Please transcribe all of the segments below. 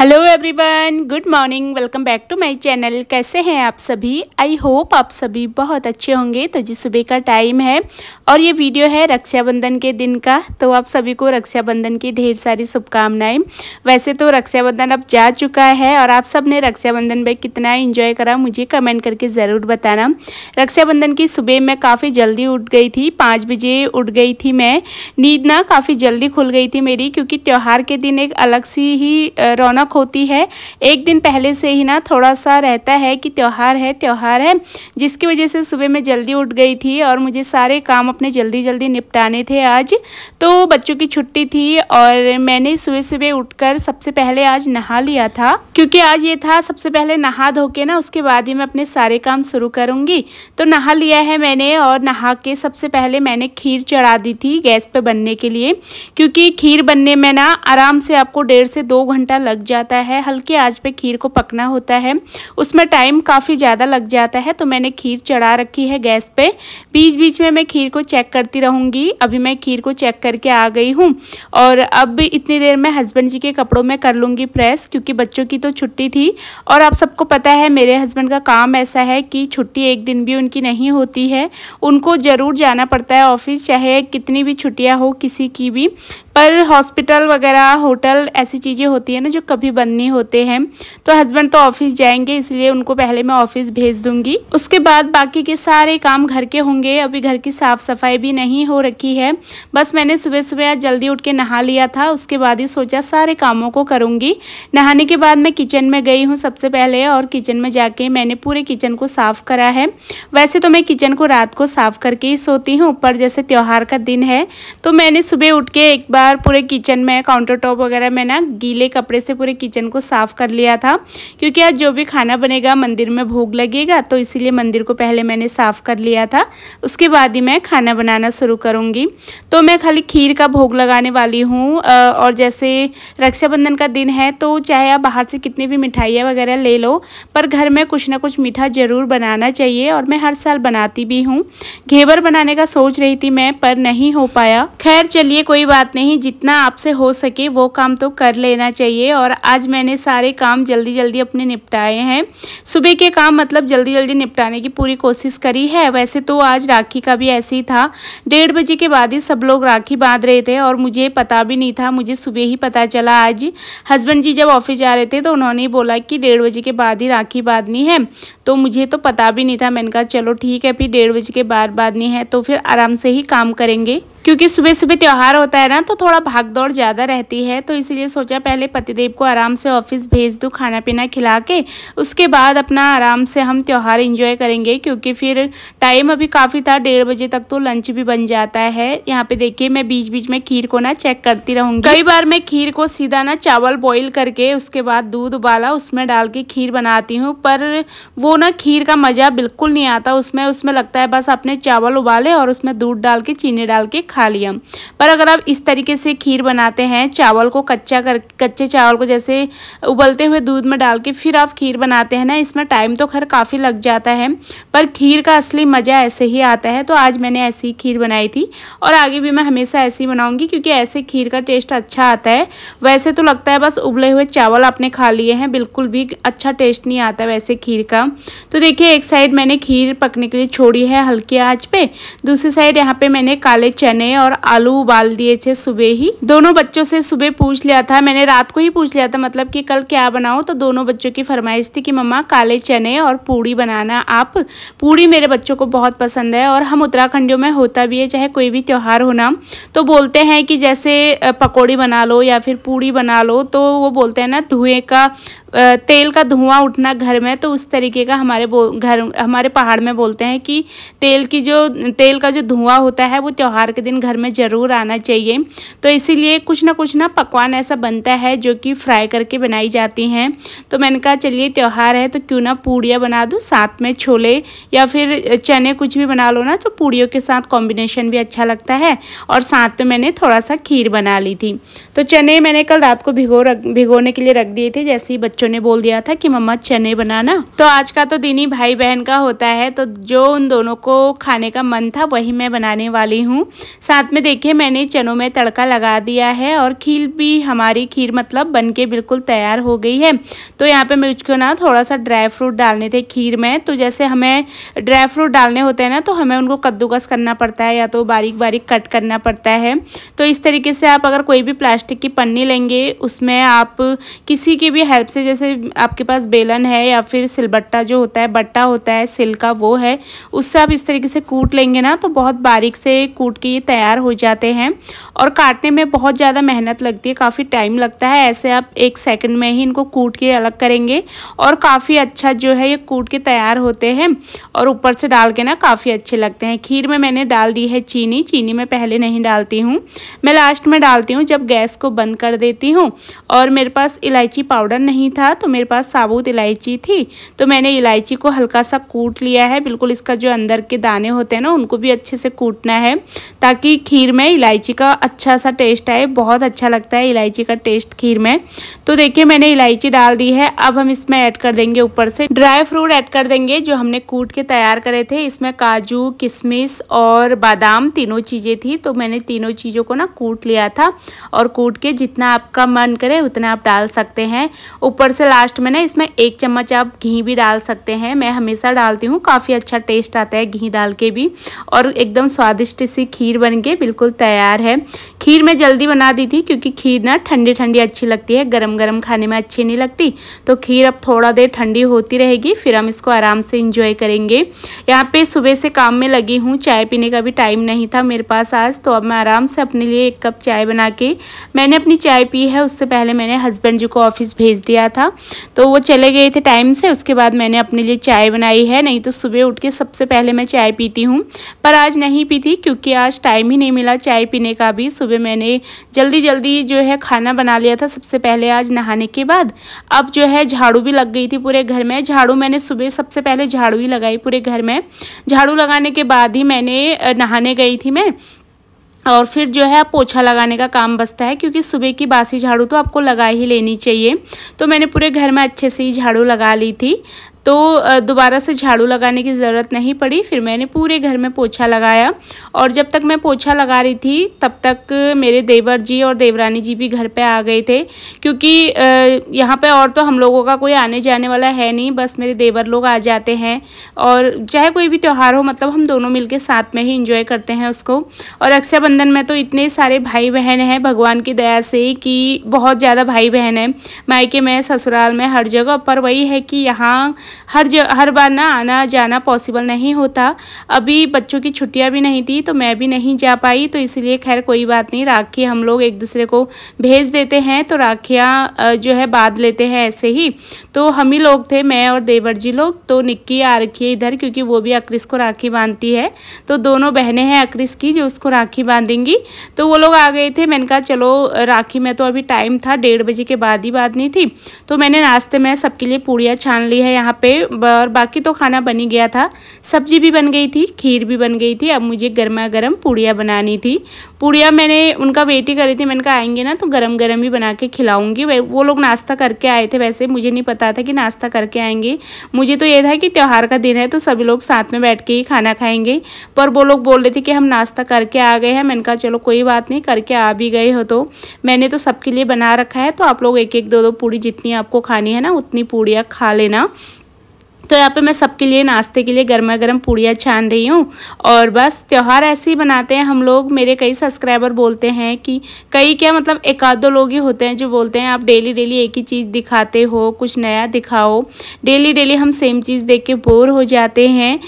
Hello everyone good morning welcome back to my channel कैसे हैं आप सभी आई होप आप सभी बहुत अच्छे होंगे तो जी सुबह का टाइम है और ये वीडियो है रक्षाबंधन के दिन का तो आप सभी को रक्षाबंधन की ढेर सारी शुभकामनाएं वैसे तो रक्षाबंधन अब जा चुका है और आप सब ने रक्षाबंधन में कितना इन्जॉय करा मुझे कमेंट करके ज़रूर बताना रक्षाबंधन की सुबह मैं काफ़ी जल्दी उठ गई थी पाँच बजे उठ गई थी मैं नींद ना काफ़ी जल्दी खुल गई थी मेरी क्योंकि त्यौहार के दिन एक अलग सी ही रौनक रौनक होती है एक दिन पहले से ही ना थोड़ा सा रहता है कि त्यौहार है त्यौहार है जिसकी वजह से सुबह मैं जल्दी उठ गई थी और मुझे सारे काम अपने जल्दी जल्दी निपटाने थे आज तो बच्चों की छुट्टी थी और मैंने सुबह सुबह उठकर सबसे पहले आज नहा लिया था क्योंकि आज ये था सबसे पहले नहा धो के ना उसके बाद ही मैं अपने सारे काम शुरू करूँगी तो नहा लिया है मैंने और नहा के सबसे पहले मैंने खीर चढ़ा दी थी गैस पे बनने के लिए क्योंकि खीर बनने में ना आराम से आपको डेढ़ से दो घंटा लग जाता जाता है हल्की आंच पे खीर को पकना होता है उसमें टाइम काफ़ी ज़्यादा लग जाता है तो मैंने खीर चढ़ा रखी है गैस पे बीच बीच में मैं खीर को चेक करती रहूँगी अभी मैं खीर को चेक करके आ गई हूँ और अब इतनी देर में हस्बैंड जी के कपड़ों में कर लूँगी प्रेस क्योंकि बच्चों की तो छुट्टी थी और आप सबको पता है मेरे हस्बैंड का काम ऐसा है कि छुट्टी एक दिन भी उनकी नहीं होती है उनको ज़रूर जाना पड़ता है ऑफिस चाहे कितनी भी छुट्टियाँ हो किसी की भी पर हॉस्पिटल वगैरह होटल ऐसी चीज़ें होती है ना जो कभी बंद नहीं होते हैं तो हस्बैंड तो ऑफिस जाएंगे इसलिए उनको पहले मैं ऑफिस भेज दूंगी उसके बाद बाकी के सारे काम घर के होंगे अभी घर की साफ़ सफाई भी नहीं हो रखी है बस मैंने सुबह सुबह आज जल्दी उठ के नहा लिया था उसके बाद ही सोचा सारे कामों को करूँगी नहाने के बाद मैं किचन में गई हूँ सबसे पहले और किचन में जाके मैंने पूरे किचन को साफ़ करा है वैसे तो मैं किचन को रात को साफ़ करके ही सोती हूँ ऊपर जैसे त्यौहार का दिन है तो मैंने सुबह उठ के एक बार बार पूरे किचन में काउंटर टॉप वगैरह में ना गीले कपड़े से पूरे किचन को साफ़ कर लिया था क्योंकि आज जो भी खाना बनेगा मंदिर में भोग लगेगा तो इसीलिए मंदिर को पहले मैंने साफ़ कर लिया था उसके बाद ही मैं खाना बनाना शुरू करूँगी तो मैं खाली खीर का भोग लगाने वाली हूँ और जैसे रक्षाबंधन का दिन है तो चाहे आप बाहर से कितनी भी मिठाइयाँ वगैरह ले लो पर घर में कुछ ना कुछ मीठा ज़रूर बनाना चाहिए और मैं हर साल बनाती भी हूँ घेवर बनाने का सोच रही थी मैं पर नहीं हो पाया खैर चलिए कोई बात नहीं नहीं जितना आपसे हो सके वो काम तो कर लेना चाहिए और आज मैंने सारे काम जल्दी जल्दी अपने निपटाए हैं सुबह के काम मतलब जल्दी जल्दी निपटाने की पूरी कोशिश करी है वैसे तो आज राखी का भी ऐसे ही था डेढ़ बजे के बाद ही सब लोग राखी बांध रहे थे और मुझे पता भी नहीं था मुझे सुबह ही पता चला आज हस्बैंड जी जब ऑफिस जा रहे थे तो उन्होंने बोला कि डेढ़ बजे के बाद ही राखी बांधनी है तो मुझे तो पता भी नहीं था मैंने कहा चलो ठीक है फिर डेढ़ बजे के बाद बांधनी है तो फिर आराम से ही काम करेंगे क्योंकि सुबह सुबह त्यौहार होता है ना तो थोड़ा भाग दौड़ ज़्यादा रहती है तो इसीलिए सोचा पहले पतिदेव को आराम से ऑफिस भेज दूँ खाना पीना खिला के उसके बाद अपना आराम से हम त्यौहार इन्जॉय करेंगे क्योंकि फिर टाइम अभी काफ़ी था डेढ़ बजे तक तो लंच भी बन जाता है यहाँ पे देखिए मैं बीच बीच में खीर को ना चेक करती रहूँगी कई बार मैं खीर को सीधा ना चावल बॉयल करके उसके बाद दूध उबाला उसमें डाल के खीर बनाती हूँ पर वो ना खीर का मज़ा बिल्कुल नहीं आता उसमें उसमें लगता है बस अपने चावल उबाले और उसमें दूध डाल के चीनी डाल के खा लिया पर अगर आप इस तरीके से खीर बनाते हैं चावल को कच्चा कर कच्चे चावल को जैसे उबलते हुए दूध में डाल के फिर आप खीर बनाते हैं ना इसमें टाइम तो खैर काफ़ी लग जाता है पर खीर का असली मज़ा ऐसे ही आता है तो आज मैंने ऐसी खीर बनाई थी और आगे भी मैं हमेशा ऐसी बनाऊँगी क्योंकि ऐसे खीर का टेस्ट अच्छा आता है वैसे तो लगता है बस उबले हुए चावल आपने खा लिए हैं बिल्कुल भी अच्छा टेस्ट नहीं आता वैसे खीर का तो देखिए एक साइड मैंने खीर पकने के लिए छोड़ी है हल्की आँच पर दूसरी साइड यहाँ पर मैंने काले चने मैंने और आलू उबाल दिए थे सुबह ही दोनों बच्चों से सुबह पूछ लिया था मैंने रात को ही पूछ लिया था मतलब कि कल क्या बनाओ तो दोनों बच्चों की फरमाइश थी कि मम्मा काले चने और पूड़ी बनाना आप पूड़ी मेरे बच्चों को बहुत पसंद है और हम उत्तराखंडियों में होता भी है चाहे कोई भी त्यौहार हो ना तो बोलते हैं कि जैसे पकौड़ी बना लो या फिर पूड़ी बना लो तो वो बोलते हैं ना धुएँ का तेल का धुआं उठना घर में तो उस तरीके का हमारे घर हमारे पहाड़ में बोलते हैं कि तेल की जो तेल का जो धुआं होता है वो त्यौहार के दिन दिन घर में ज़रूर आना चाहिए तो इसीलिए कुछ ना कुछ ना पकवान ऐसा बनता है जो कि फ्राई करके बनाई जाती हैं तो मैंने कहा चलिए त्यौहार है तो क्यों ना पूड़ियाँ बना दूँ साथ में छोले या फिर चने कुछ भी बना लो ना तो पूड़ियों के साथ कॉम्बिनेशन भी अच्छा लगता है और साथ में मैंने थोड़ा सा खीर बना ली थी तो चने मैंने कल रात को भिगो रख भिगोने के लिए रख दिए थे जैसे ही बच्चों ने बोल दिया था कि मम्मा चने बनाना तो आज का तो दिन ही भाई बहन का होता है तो जो उन दोनों को खाने का मन था वही मैं बनाने वाली हूँ साथ में देखिए मैंने चनों में तड़का लगा दिया है और खीर भी हमारी खीर मतलब बन के बिल्कुल तैयार हो गई है तो यहाँ पे मुझको ना थोड़ा सा ड्राई फ्रूट डालने थे खीर में तो जैसे हमें ड्राई फ्रूट डालने होते हैं ना तो हमें उनको कद्दूकस करना पड़ता है या तो बारीक बारीक कट करना पड़ता है तो इस तरीके से आप अगर कोई भी प्लास्टिक की पन्नी लेंगे उसमें आप किसी की भी हेल्प से जैसे आपके पास बेलन है या फिर सिलबट्टा जो होता है बट्टा होता है सिल्का वो है उससे आप इस तरीके से कूट लेंगे ना तो बहुत बारीक से कूट के ये तैयार हो जाते हैं और काटने में बहुत ज़्यादा मेहनत लगती है काफ़ी टाइम लगता है ऐसे आप एक सेकंड में ही इनको कूट के अलग करेंगे और काफ़ी अच्छा जो है ये कूट के तैयार होते हैं और ऊपर से डाल के ना काफ़ी अच्छे लगते हैं खीर में मैंने डाल दी है चीनी चीनी मैं पहले नहीं डालती हूँ मैं लास्ट में डालती हूँ जब गैस को बंद कर देती हूँ और मेरे पास इलायची पाउडर नहीं था तो मेरे पास साबुत इलायची थी तो मैंने इलायची को हल्का सा कूट लिया है बिल्कुल इसका जो अंदर के दाने होते हैं ना उनको भी अच्छे से कूटना है ताकि कि खीर में इलायची का अच्छा सा टेस्ट आए बहुत अच्छा लगता है इलायची का टेस्ट खीर में तो देखिए मैंने इलायची डाल दी है अब हम इसमें ऐड कर देंगे ऊपर से ड्राई फ्रूट ऐड कर देंगे जो हमने कूट के तैयार करे थे इसमें काजू किशमिश और बादाम तीनों चीज़ें थी तो मैंने तीनों चीज़ों को ना कूट लिया था और कूट के जितना आपका मन करे उतना आप डाल सकते हैं ऊपर से लास्ट में ना इसमें एक चम्मच आप घी भी डाल सकते हैं मैं हमेशा डालती हूँ काफ़ी अच्छा टेस्ट आता है घी डाल के भी और एकदम स्वादिष्ट सी खीर बन के बिल्कुल तैयार है खीर मैं जल्दी बना दी थी क्योंकि खीर ना ठंडी ठंडी अच्छी लगती है गरम गरम खाने में अच्छी नहीं लगती तो खीर अब थोड़ा देर ठंडी होती रहेगी फिर हम इसको आराम से इंजॉय करेंगे यहाँ पे सुबह से काम में लगी हूँ चाय पीने का भी टाइम नहीं था मेरे पास आज तो अब मैं आराम से अपने लिए एक कप चाय बना के मैंने अपनी चाय पी है उससे पहले मैंने हस्बैंड जी को ऑफिस भेज दिया था तो वो चले गए थे टाइम से उसके बाद मैंने अपने लिए चाय बनाई है नहीं तो सुबह उठ के सबसे पहले मैं चाय पीती हूँ पर आज नहीं पीती क्योंकि आज टाइम ही नहीं मिला चाय पीने का भी सुबह मैंने जल्दी जल्दी जो है खाना बना लिया था सबसे पहले आज नहाने के बाद अब जो है झाड़ू भी लग गई थी पूरे घर में झाड़ू मैंने सुबह सबसे पहले झाड़ू ही लगाई पूरे घर में झाड़ू लगाने के बाद ही मैंने नहाने गई थी मैं और फिर जो है पोछा लगाने का काम बसता है क्योंकि सुबह की बासी झाड़ू तो आपको लगा ही लेनी चाहिए तो मैंने पूरे घर में अच्छे से ही झाड़ू लगा ली थी तो दोबारा से झाड़ू लगाने की ज़रूरत नहीं पड़ी फिर मैंने पूरे घर में पोछा लगाया और जब तक मैं पोछा लगा रही थी तब तक मेरे देवर जी और देवरानी जी भी घर पे आ गए थे क्योंकि यहाँ पे और तो हम लोगों का कोई आने जाने वाला है नहीं बस मेरे देवर लोग आ जाते हैं और चाहे कोई भी त्यौहार हो मतलब हम दोनों मिल साथ में ही इंजॉय करते हैं उसको और रक्षाबंधन में तो इतने सारे भाई बहन हैं भगवान की दया से कि बहुत ज़्यादा भाई बहन हैं मायके में ससुराल में हर जगह पर वही है कि यहाँ हर ज हर बार ना आना जाना पॉसिबल नहीं होता अभी बच्चों की छुट्टियाँ भी नहीं थी तो मैं भी नहीं जा पाई तो इसलिए खैर कोई बात नहीं राखी हम लोग एक दूसरे को भेज देते हैं तो राखियाँ जो है बांध लेते हैं ऐसे ही तो हम ही लोग थे मैं और देवर जी लोग तो निक्की आ रखी है इधर क्योंकि वो भी अक्रिस को राखी बांधती है तो दोनों बहनें हैं अक्रिस की जो उसको राखी बांधेंगी तो वो लोग आ गए थे मैंने कहा चलो राखी में तो अभी टाइम था डेढ़ बजे के बाद ही बांधनी थी तो मैंने नाश्ते में सबके लिए पूड़ियाँ छान ली है यहाँ पे और बाकी तो खाना बन ही गया था सब्जी भी बन गई थी खीर भी बन गई थी अब मुझे गर्मा गर्म पूड़ियाँ बनानी थी पूड़िया मैंने उनका वेट ही करी थी मैंने कहा आएंगे ना तो गर्म गर्म ही बना के खिलाऊंगी वो लोग नाश्ता करके आए थे वैसे मुझे नहीं पता था कि नाश्ता करके आएंगे मुझे तो ये था कि त्यौहार का दिन है तो सभी लोग साथ में बैठ के ही खाना खाएंगे पर वो लोग बोल रहे थे कि हम नाश्ता करके आ गए हैं मैंने कहा चलो कोई बात नहीं करके आ भी गए हो तो मैंने तो सबके लिए बना रखा है तो आप लोग एक एक दो दो पूड़ी जितनी आपको खानी है ना उतनी पूड़ियाँ खा लेना तो यहाँ पे मैं सबके लिए नाश्ते के लिए गर्मा गर्म पूड़ियाँ छान रही हूँ और बस त्यौहार ऐसे ही बनाते हैं हम लोग मेरे कई सब्सक्राइबर बोलते हैं कि कई क्या मतलब एक आध दो लोग ही होते हैं जो बोलते हैं आप डेली डेली एक ही चीज़ दिखाते हो कुछ नया दिखाओ डेली डेली हम सेम चीज़ देख के बोर हो जाते हैं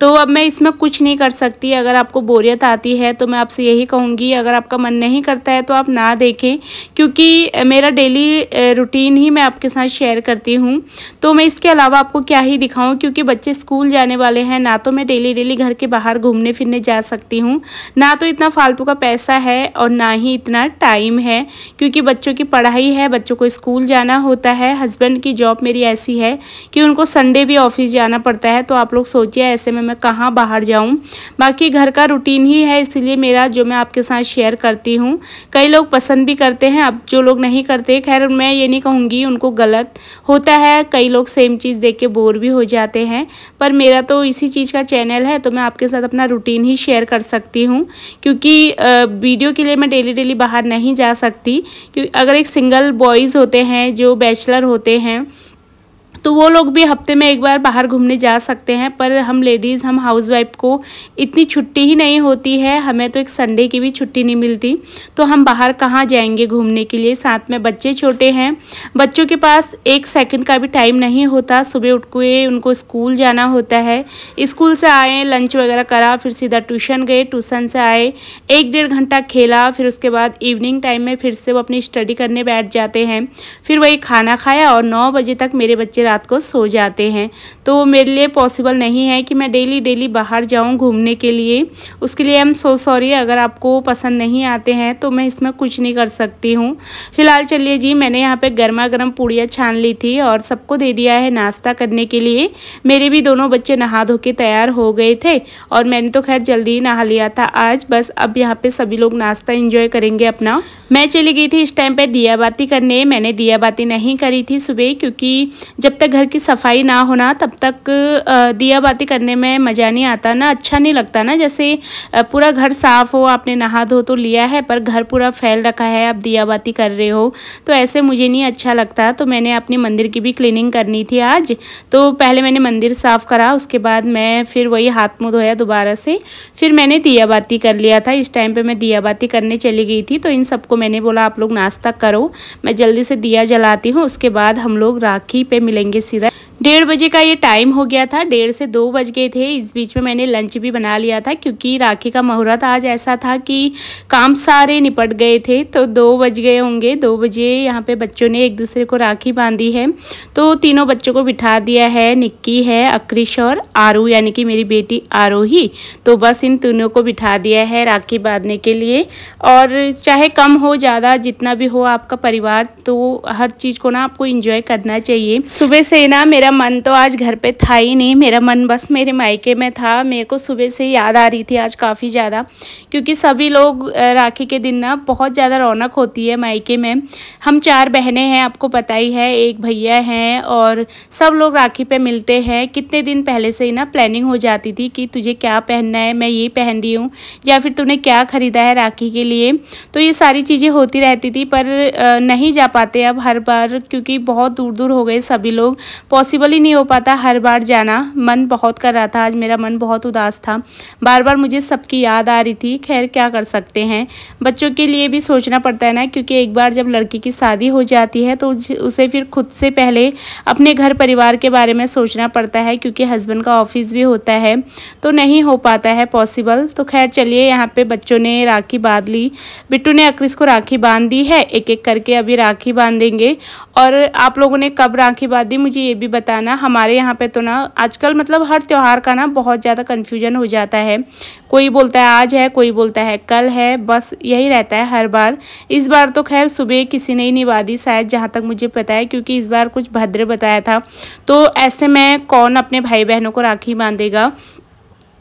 तो अब मैं इसमें कुछ नहीं कर सकती अगर आपको बोरियत आती है तो मैं आपसे यही कहूँगी अगर आपका मन नहीं करता है तो आप ना देखें क्योंकि मेरा डेली रूटीन ही मैं आपके साथ शेयर करती हूँ तो मैं इसके अलावा आपको क्या ही दिखाऊँ क्योंकि बच्चे स्कूल जाने वाले हैं ना तो मैं डेली डेली घर के बाहर घूमने फिरने जा सकती हूँ ना तो इतना फालतू का पैसा है और ना ही इतना टाइम है क्योंकि बच्चों की पढ़ाई है बच्चों को स्कूल जाना होता है हस्बैंड की जॉब मेरी ऐसी है कि उनको संडे भी ऑफिस जाना पड़ता है तो आप लोग सोचिए ऐसे में मैं कहाँ बाहर जाऊँ बाकी घर का रूटीन ही है इसीलिए मेरा जो मैं आपके साथ शेयर करती हूँ कई लोग पसंद भी करते हैं अब जो लोग नहीं करते खैर मैं ये नहीं कहूँगी उनको गलत होता है कई लोग सेम चीज़ देख के बोर भी हो जाते हैं पर मेरा तो इसी चीज़ का चैनल है तो मैं आपके साथ अपना रूटीन ही शेयर कर सकती हूँ क्योंकि वीडियो के लिए मैं डेली डेली बाहर नहीं जा सकती क्योंकि अगर एक सिंगल बॉयज़ होते हैं जो बैचलर होते हैं तो वो लोग भी हफ्ते में एक बार बाहर घूमने जा सकते हैं पर हम लेडीज़ हम हाउस को इतनी छुट्टी ही नहीं होती है हमें तो एक संडे की भी छुट्टी नहीं मिलती तो हम बाहर कहाँ जाएंगे घूमने के लिए साथ में बच्चे छोटे हैं बच्चों के पास एक सेकंड का भी टाइम नहीं होता सुबह उठ के उनको स्कूल जाना होता है स्कूल से आए लंच वगैरह करा फिर सीधा ट्यूशन गए ट्यूशन से आए एक डेढ़ घंटा खेला फिर उसके बाद इवनिंग टाइम में फिर से वो अपनी स्टडी करने बैठ जाते हैं फिर वही खाना खाया और नौ बजे तक मेरे बच्चे रात को सो जाते हैं तो मेरे लिए पॉसिबल नहीं है कि मैं डेली डेली बाहर जाऊँ घूमने के लिए उसके लिए आई एम सो सॉरी अगर आपको पसंद नहीं आते हैं तो मैं इसमें कुछ नहीं कर सकती हूँ फिलहाल चलिए जी मैंने यहाँ पर गर्मा गर्म छान ली थी और सबको दे दिया है नाश्ता करने के लिए मेरे भी दोनों बच्चे नहा धो के तैयार हो गए थे और मैंने तो खैर जल्दी ही नहा लिया था आज बस अब यहाँ पे सभी लोग नाश्ता इंजॉय करेंगे अपना मैं चली गई थी इस टाइम पे दिया बाती करने मैंने दिया बाती नहीं करी थी सुबह क्योंकि जब तक घर की सफाई ना होना तब तक दिया बाती करने में मज़ा नहीं आता ना अच्छा नहीं लगता ना जैसे पूरा घर साफ़ हो आपने नहा धो तो लिया है पर घर पूरा फैल रखा है आप दिया बाती कर रहे हो तो ऐसे मुझे नहीं अच्छा लगता तो मैंने अपने मंदिर की भी क्लीनिंग करनी थी आज तो पहले मैंने मंदिर साफ़ करा उसके बाद मैं फिर वही हाथ मुँह धोया दोबारा से फिर मैंने दिया बाती कर लिया था इस टाइम पर मैं दिया बाती करने चली गई थी तो इन सबको मैंने बोला आप लोग नाश्ता करो मैं जल्दी से दिया जलाती हूँ उसके बाद हम लोग राखी पे मिलेंगे si that? डेढ़ बजे का ये टाइम हो गया था डेढ़ से दो बज गए थे इस बीच में मैंने लंच भी बना लिया था क्योंकि राखी का मुहूर्त आज ऐसा था कि काम सारे निपट गए थे तो दो बज गए होंगे दो बजे यहाँ पे बच्चों ने एक दूसरे को राखी बांधी है तो तीनों बच्चों को बिठा दिया है निक्की है अक्रिश और आरू यानी कि मेरी बेटी आरोही तो बस इन तीनों को बिठा दिया है राखी बांधने के लिए और चाहे कम हो ज़्यादा जितना भी हो आपका परिवार तो हर चीज़ को ना आपको इंजॉय करना चाहिए सुबह से ना मेरा मन तो आज घर पे था ही नहीं मेरा मन बस मेरे मायके में था मेरे को सुबह से याद आ रही थी आज काफ़ी ज़्यादा क्योंकि सभी लोग राखी के दिन ना बहुत ज़्यादा रौनक होती है मायके में हम चार बहनें हैं आपको पता ही है एक भैया हैं और सब लोग राखी पे मिलते हैं कितने दिन पहले से ही ना प्लानिंग हो जाती थी कि तुझे क्या पहनना है मैं ये पहन रही हूँ या फिर तूने क्या ख़रीदा है राखी के लिए तो ये सारी चीज़ें होती रहती थी पर नहीं जा पाते अब हर बार क्योंकि बहुत दूर दूर हो गए सभी लोग पॉसिबल पॉसिबल ही नहीं हो पाता हर बार जाना मन बहुत कर रहा था आज मेरा मन बहुत उदास था बार बार मुझे सबकी याद आ रही थी खैर क्या कर सकते हैं बच्चों के लिए भी सोचना पड़ता है ना क्योंकि एक बार जब लड़की की शादी हो जाती है तो उसे फिर खुद से पहले अपने घर परिवार के बारे में सोचना पड़ता है क्योंकि हस्बैंड का ऑफिस भी होता है तो नहीं हो पाता है पॉसिबल तो खैर चलिए यहाँ पे बच्चों ने राखी बांध ली बिट्टू ने अक्रिस को राखी बांध दी है एक एक करके अभी राखी बांधेंगे और आप लोगों ने कब राखी बांध दी मुझे ये भी बता होता है ना हमारे यहाँ पे तो ना आजकल मतलब हर त्यौहार का ना बहुत ज़्यादा कन्फ्यूजन हो जाता है कोई बोलता है आज है कोई बोलता है कल है बस यही रहता है हर बार इस बार तो खैर सुबह किसी ने ही निभा दी शायद जहाँ तक मुझे पता है क्योंकि इस बार कुछ भद्र बताया था तो ऐसे में कौन अपने भाई बहनों को राखी बांधेगा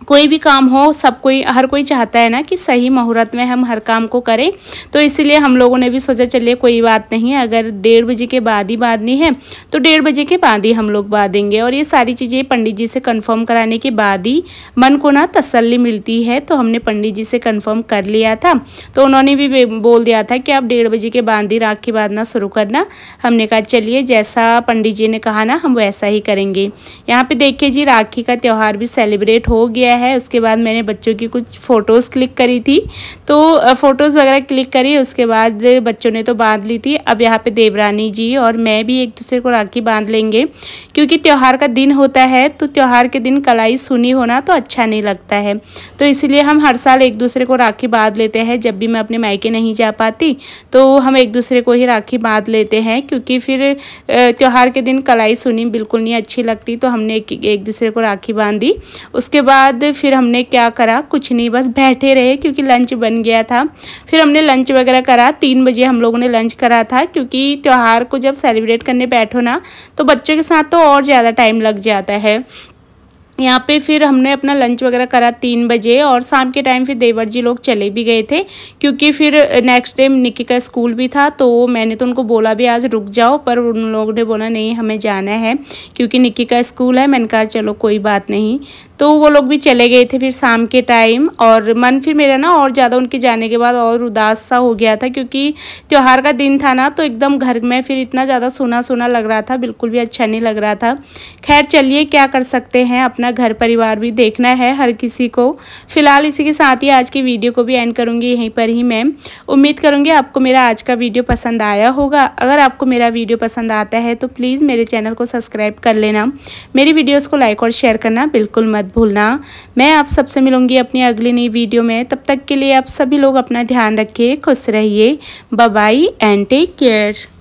कोई भी काम हो सब कोई हर कोई चाहता है ना कि सही मुहूर्त में हम हर काम को करें तो इसीलिए हम लोगों ने भी सोचा चलिए कोई बात नहीं अगर डेढ़ बजे के बाद ही बांधनी है तो डेढ़ बजे के बाद ही हम लोग बांधेंगे और ये सारी चीज़ें पंडित जी से कंफर्म कराने के बाद ही मन को ना तसल्ली मिलती है तो हमने पंडित जी से कन्फर्म कर लिया था तो उन्होंने भी बोल दिया था कि आप डेढ़ बजे के बाद ही राग की बांधना शुरू करना हमने कहा चलिए जैसा पंडित जी ने कहा ना हम वैसा ही करेंगे यहाँ पर देखिए जी राखी का त्यौहार भी सेलिब्रेट हो गया गया है उसके बाद मैंने बच्चों की कुछ फ़ोटोज़ क्लिक करी थी तो फ़ोटोज़ वगैरह क्लिक करी उसके बाद बच्चों ने तो बांध ली थी अब यहाँ पे देवरानी जी और मैं भी एक दूसरे को राखी बांध लेंगे क्योंकि त्यौहार का दिन होता है तो त्यौहार के दिन कलाई सुनी होना तो अच्छा नहीं लगता है तो इसलिए हम हर साल एक दूसरे को राखी बांध लेते हैं जब भी मैं अपने मायके नहीं जा पाती तो हम एक दूसरे को ही राखी बांध लेते हैं क्योंकि फिर त्यौहार के दिन कलाई सुनी बिल्कुल नहीं अच्छी लगती तो हमने एक, एक दूसरे को राखी बांधी उसके बाद बाद फिर हमने क्या करा कुछ नहीं बस बैठे रहे क्योंकि लंच बन गया था फिर हमने लंच वगैरह करा तीन बजे हम लोगों ने लंच करा था क्योंकि त्यौहार को जब सेलिब्रेट करने बैठो ना तो बच्चों के साथ तो और ज़्यादा टाइम लग जाता है यहाँ पे फिर हमने अपना लंच वगैरह करा तीन बजे और शाम के टाइम फिर देवर जी लोग चले भी गए थे क्योंकि फिर नेक्स्ट डे निक्की का स्कूल भी था तो मैंने तो उनको बोला भी आज रुक जाओ पर उन लोगों ने बोला नहीं हमें जाना है क्योंकि निक्की का स्कूल है मैंने कहा चलो कोई बात नहीं तो वो लोग भी चले गए थे फिर शाम के टाइम और मन फिर मेरा ना और ज़्यादा उनके जाने के बाद और उदास सा हो गया था क्योंकि त्यौहार का दिन था ना तो एकदम घर में फिर इतना ज़्यादा सोना सोना लग रहा था बिल्कुल भी अच्छा नहीं लग रहा था खैर चलिए क्या कर सकते हैं अपना घर परिवार भी देखना है हर किसी को फिलहाल इसी के साथ ही आज की वीडियो को भी एंड करूँगी यहीं पर ही मैम उम्मीद करूँगी आपको मेरा आज का वीडियो पसंद आया होगा अगर आपको मेरा वीडियो पसंद आता है तो प्लीज़ मेरे चैनल को सब्सक्राइब कर लेना मेरी वीडियोज़ को लाइक और शेयर करना बिल्कुल मत भूलना मैं आप सबसे मिलूंगी अपनी अगली नई वीडियो में तब तक के लिए आप सभी लोग अपना ध्यान रखिए खुश रहिए बाय एंड टेक केयर